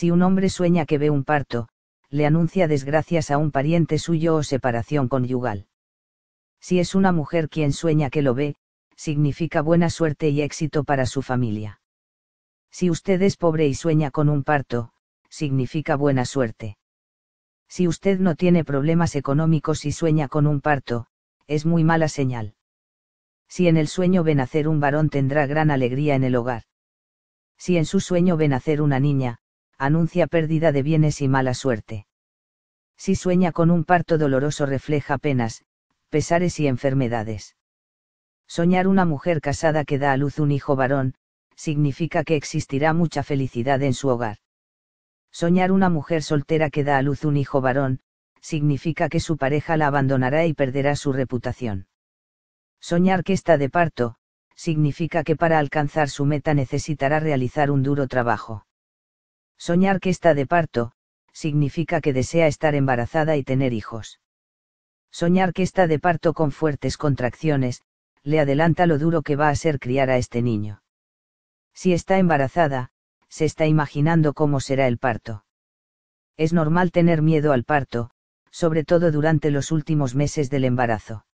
Si un hombre sueña que ve un parto, le anuncia desgracias a un pariente suyo o separación conyugal. Si es una mujer quien sueña que lo ve, significa buena suerte y éxito para su familia. Si usted es pobre y sueña con un parto, significa buena suerte. Si usted no tiene problemas económicos y sueña con un parto, es muy mala señal. Si en el sueño ve nacer un varón tendrá gran alegría en el hogar. Si en su sueño ve nacer una niña, anuncia pérdida de bienes y mala suerte. Si sueña con un parto doloroso refleja penas, pesares y enfermedades. Soñar una mujer casada que da a luz un hijo varón, significa que existirá mucha felicidad en su hogar. Soñar una mujer soltera que da a luz un hijo varón, significa que su pareja la abandonará y perderá su reputación. Soñar que está de parto, significa que para alcanzar su meta necesitará realizar un duro trabajo. Soñar que está de parto, significa que desea estar embarazada y tener hijos. Soñar que está de parto con fuertes contracciones, le adelanta lo duro que va a ser criar a este niño. Si está embarazada, se está imaginando cómo será el parto. Es normal tener miedo al parto, sobre todo durante los últimos meses del embarazo.